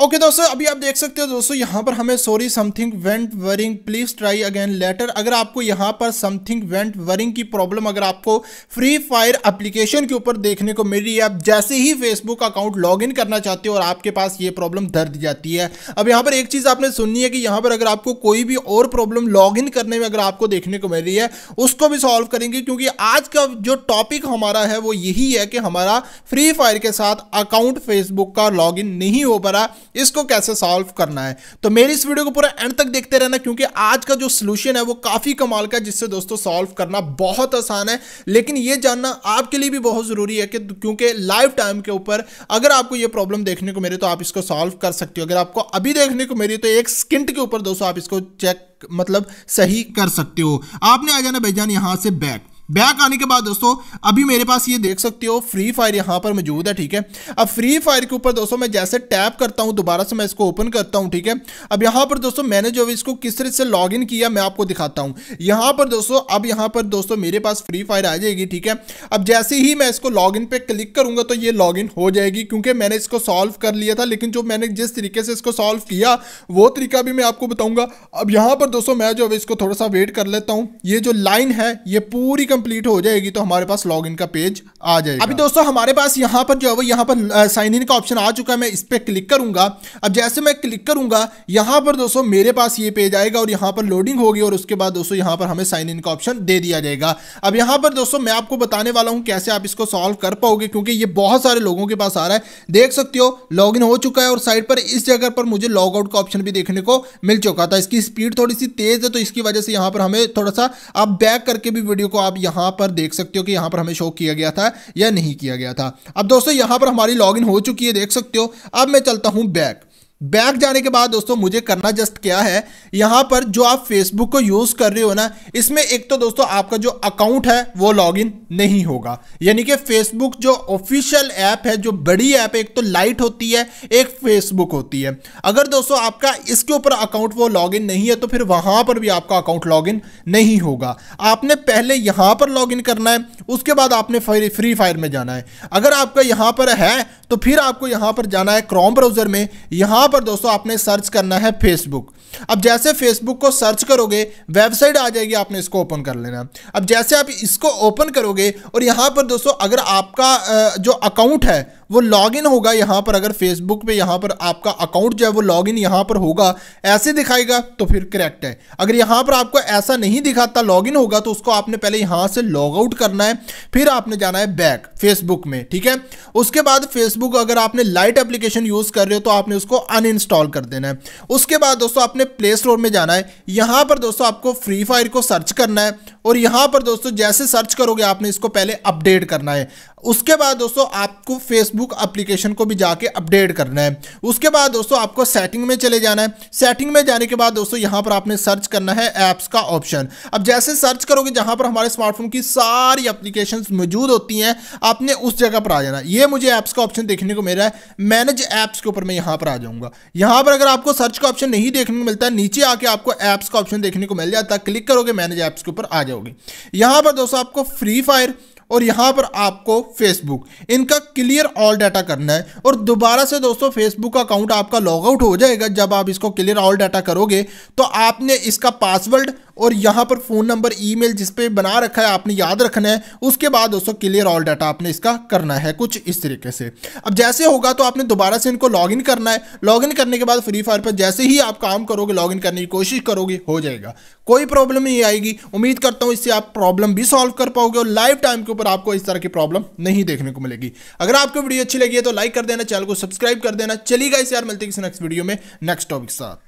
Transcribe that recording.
okay okay, दोस्तों अभी आप देख सकते हो दोस्तों यहाँ पर हमें sorry something went wrong please try again later अगर आपको यहाँ पर समथिंग वेंट वरिंग की प्रॉब्लम अगर आपको फ्री फायर एप्लीकेशन के ऊपर देखने को मिल रही है आप जैसे ही फेसबुक अकाउंट लॉगिन करना चाहते हो और आपके पास ये प्रॉब्लम दर्द जाती है अब यहाँ पर एक चीज़ आपने सुननी है कि यहाँ पर अगर आपको कोई भी और प्रॉब्लम लॉग करने में अगर आपको देखने को मिल रही है उसको भी सॉल्व करेंगे क्योंकि आज का जो टॉपिक हमारा है वो यही है कि हमारा फ्री फायर के साथ अकाउंट फेसबुक का लॉग नहीं हो पा रहा इसको कैसे सॉल्व करना है तो मेरी इस वीडियो को पूरा एंड तक देखते रहना क्योंकि आज का जो सोल्यूशन है वो काफ़ी कमाल का जिससे दोस्तों सॉल्व करना बहुत आसान है लेकिन ये जानना आपके लिए भी बहुत ज़रूरी है कि क्योंकि लाइफ टाइम के ऊपर अगर आपको ये प्रॉब्लम देखने को मेरे तो आप इसको सॉल्व कर सकते हो अगर आपको अभी देखने को मेरी तो एक स्किंट के ऊपर दोस्तों आप इसको चेक मतलब सही कर सकते हो आपने आ जाना भाईजान यहां से बैक बैक आने के बाद दोस्तों अभी मेरे पास ये देख सकते हो फ्री फायर यहाँ पर मौजूद है ठीक है अब फ्री फायर के ऊपर दोस्तों मैं जैसे टैप करता हूँ दोबारा से मैं इसको ओपन करता हूँ ठीक है अब यहाँ पर दोस्तों मैंने जो इसको किस तरह से लॉग इन किया मैं आपको दिखाता हूँ यहाँ पर दोस्तों अब यहाँ पर दोस्तों मेरे पास फ्री फायर आ जाएगी ठीक है अब जैसे ही मैं इसको लॉग इन पर क्लिक करूँगा तो ये लॉग इन हो जाएगी क्योंकि मैंने इसको सॉल्व कर लिया था लेकिन जो मैंने जिस तरीके से इसको सॉल्व किया वो तरीका भी मैं आपको बताऊँगा अब यहाँ पर दोस्तों मैं जो इसको थोड़ा सा वेट कर लेता हूँ ये जो लाइन है ये पूरी कंप्लीट हो जाएगी तो हमारे पास लॉग का पेज आ जाएगा अभी दोस्तों हमारे पास यहाँ पर जो है वो यहाँ पर साइन इन का ऑप्शन आ चुका है मैं इस पर क्लिक करूंगा अब जैसे मैं क्लिक करूंगा यहाँ पर दोस्तों मेरे पास ये पेज आएगा और यहाँ पर लोडिंग होगी और उसके बाद दोस्तों यहाँ पर हमें साइन इन का ऑप्शन दे दिया जाएगा अब यहाँ पर दोस्तों मैं आपको बताने वाला हूँ कैसे आप इसको सॉल्व कर पाओगे क्योंकि ये बहुत सारे लोगों के पास आ रहा है देख सकते हो लॉग हो चुका है और साइड पर इस जगह पर मुझे लॉग आउट का ऑप्शन भी देखने को मिल चुका था इसकी स्पीड थोड़ी सी तेज है तो इसकी वजह से यहाँ पर हमें थोड़ा सा आप बैक करके भी वीडियो को आप यहां पर देख सकते हो कि यहां पर हमें शो किया गया था या नहीं किया गया था अब दोस्तों यहां पर हमारी लॉग हो चुकी है देख सकते हो अब मैं चलता हूं बैक बैक जाने के बाद दोस्तों मुझे करना जस्ट क्या है यहाँ पर जो आप फेसबुक को यूज़ कर रहे हो ना इसमें एक तो दोस्तों आपका जो अकाउंट है वो लॉगिन नहीं होगा यानी कि फेसबुक जो ऑफिशियल ऐप है जो बड़ी ऐप है एक तो लाइट होती है एक फेसबुक होती है अगर दोस्तों आपका इसके ऊपर अकाउंट वो लॉगिन नहीं है तो फिर वहाँ पर भी आपका अकाउंट लॉगिन नहीं होगा आपने पहले यहाँ पर लॉगिन करना है उसके बाद आपने फ्री फायर में जाना है अगर आपका यहाँ पर है तो फिर आपको यहाँ पर जाना है क्रॉम ब्राउज़र में यहाँ यहाँ पर दोस्तों आपने सर्च करना है फेसबुक अब जैसे फेसबुक को सर्च करोगे वेबसाइट आ जाएगी आपने इसको ओपन कर लेना अब जैसे आप इसको ओपन करोगे और यहाँ पर दोस्तों अगर आपका जो अकाउंट है वो लॉगिन होगा यहाँ पर अगर फेसबुक पे यहाँ पर आपका अकाउंट जो है वो लॉगिन यहाँ पर होगा ऐसे दिखाएगा तो फिर करेक्ट है अगर यहाँ पर आपको ऐसा नहीं दिखाता लॉगिन होगा तो उसको आपने पहले यहाँ से लॉग आउट करना है फिर आपने जाना है बैक फेसबुक में ठीक है उसके बाद फेसबुक अगर आपने लाइट एप्लीकेशन यूज़ कर रहे हो तो आपने उसको अनइंस्टॉल कर देना है उसके बाद दोस्तों आपने प्ले स्टोर में जाना है यहाँ पर दोस्तों आपको फ्री फायर को सर्च करना है और यहाँ पर दोस्तों जैसे सर्च करोगे आपने इसको पहले अपडेट करना है उसके बाद दोस्तों आपको फेसबुक एप्लीकेशन को भी जाके अपडेट करना है उसके बाद दोस्तों आपको सेटिंग में चले जाना है सेटिंग में जाने के बाद दोस्तों यहाँ पर आपने सर्च करना है ऐप्स का ऑप्शन अब जैसे सर्च करोगे जहाँ पर हमारे स्मार्टफोन की सारी एप्लीकेशन मौजूद होती हैं आपने उस जगह पर आ जाना ये मुझे ऐप्स का ऑप्शन देखने को मिल रहा है मैनेज ऐप्स के ऊपर मैं यहाँ पर आ जाऊँगा यहाँ पर अगर आपको सर्च का ऑप्शन नहीं देखने को मिलता है नीचे आके आपको ऐप्स का ऑप्शन देखने को मिल जाता है क्लिक करोगे मैनेज ऐप्स के ऊपर आ जाओगे यहाँ पर दोस्तों आपको फ्री फायर और यहाँ पर आपको फेसबुक इनका क्लियर ऑल डाटा करना है और दोबारा से दोस्तों फेसबुक अकाउंट आपका लॉग आउट हो जाएगा जब आप इसको क्लियर ऑल डाटा करोगे तो आपने इसका पासवर्ड और यहाँ पर फ़ोन नंबर ईमेल जिस पे बना रखा है आपने याद रखना है उसके बाद दोस्तों क्लियर ऑल डाटा आपने इसका करना है कुछ इस तरीके से अब जैसे होगा तो आपने दोबारा से इनको लॉगिन करना है लॉगिन करने के बाद फ्री फायर पर जैसे ही आप काम करोगे लॉगिन करने की कोशिश करोगे हो जाएगा कोई प्रॉब्लम नहीं आएगी उम्मीद करता हूं इससे आप प्रॉब्लम भी सॉल्व कर पाओगे और लाइफ टाइम के ऊपर आपको इस तरह की प्रॉब्लम नहीं देखने को मिलेगी अगर आपको वीडियो अच्छी लगी है तो लाइक कर देना चैनल को सब्सक्राइब कर देना चलिएगा इस यार मिलते किसी नेक्स्ट वीडियो में नेक्स्ट टॉपिक साथ